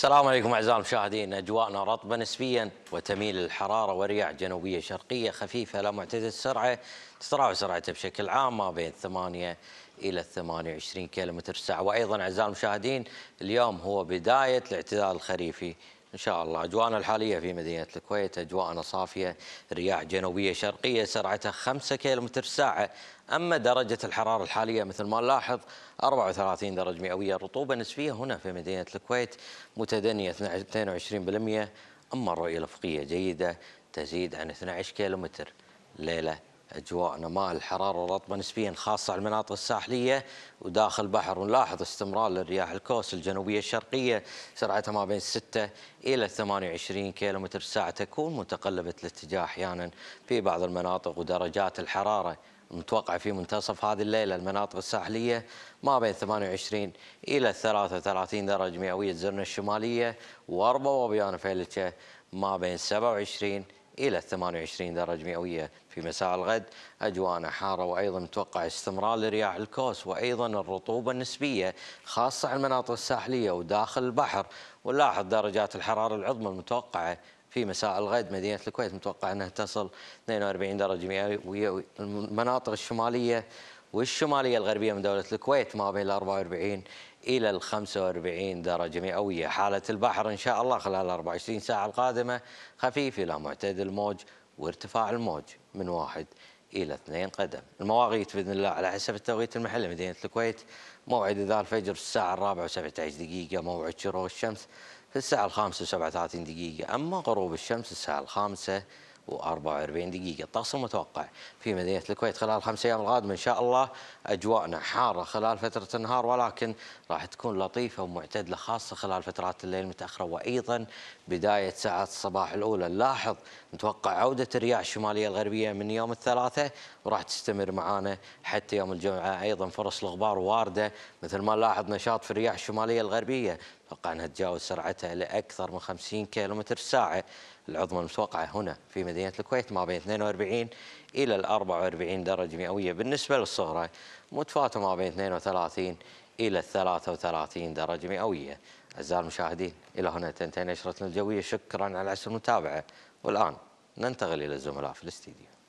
السلام عليكم أعزائي المشاهدين أجواءنا رطبة نسبيا وتميل الحرارة ورياح جنوبية شرقية خفيفة لا معتدل السرعة تتراوح سرعتها بشكل عام ما بين 8 إلى 28 كيلومتر ساعة وأيضا أعزائي المشاهدين اليوم هو بداية الاعتدال الخريفي إن شاء الله أجواءنا الحالية في مدينة الكويت أجواءنا صافية رياح جنوبية شرقية سرعتها 5 كيلومتر ساعة أما درجة الحرارة الحالية مثل ما نلاحظ 34 درجة مئوية الرطوبة نسبية هنا في مدينة الكويت متدنية 22% أما الرؤية الأفقية جيدة تزيد عن 12 كيلومتر ليلة اجواء نماء الحرارة الرطبة نسبيا خاصة على المناطق الساحلية وداخل البحر ونلاحظ استمرار للرياح الكوس الجنوبية الشرقية سرعتها ما بين 6 إلى 28 كيلومتر ساعه تكون متقلبة الاتجاه أحيانا في بعض المناطق ودرجات الحرارة متوقع في منتصف هذه الليلة المناطق الساحلية ما بين 28 إلى 33 درجة مئوية زرنا الشمالية وأربا وبيان فيلتشة ما بين 27 إلى 28 درجة مئوية في مساء الغد أجواء حارة وأيضا متوقع استمرار لرياح الكوس وأيضا الرطوبة النسبية خاصة على المناطق الساحلية وداخل البحر ولاحظ درجات الحرارة العظمى المتوقعة في مساء الغد مدينة الكويت متوقع أنها تصل 42 درجة مئوية المناطق الشمالية والشمالية الغربية من دولة الكويت ما بين 44 إلى ال 45 درجة مئوية حالة البحر إن شاء الله خلال 24 ساعة القادمة خفيف إلى معتدل الموج وارتفاع الموج من واحد إلى اثنين قدم المواقيت بإذن الله على حسب التوقيت المحلي مدينة الكويت موعد إذاء الفجر في الساعة الرابعة و17 دقيقة موعد شروق الشمس في الساعة الخامسة و37 دقيقة أما غروب الشمس الساعة الخامسة و44 دقيقة الطقس المتوقع في مدينة الكويت خلال الخمس أيام القادمة إن شاء الله أجواءنا حارة خلال فترة النهار ولكن راح تكون لطيفة ومعتدلة خاصة خلال فترات الليل المتأخرة وأيضا بداية ساعات الصباح الأولى نلاحظ نتوقع عودة الرياح الشمالية الغربية من يوم الثلاثاء وراح تستمر معانا حتى يوم الجمعة أيضا فرص الغبار واردة مثل ما نلاحظ نشاط في الرياح الشمالية الغربية توقع أنها تتجاوز سرعتها إلى أكثر من 50 كيلومتر ساعة العظمى المتوقعة هنا في مدينة الكويت ما بين 42 إلى 44 درجة مئوية بالنسبة للصغرى متفاوتة ما بين 32 إلى 33 درجة مئوية أعزائي المشاهدين إلى هنا تنتهي نشرتنا الجوية شكرا على حسن المتابعة والآن ننتقل إلى الزملاء في الاستديو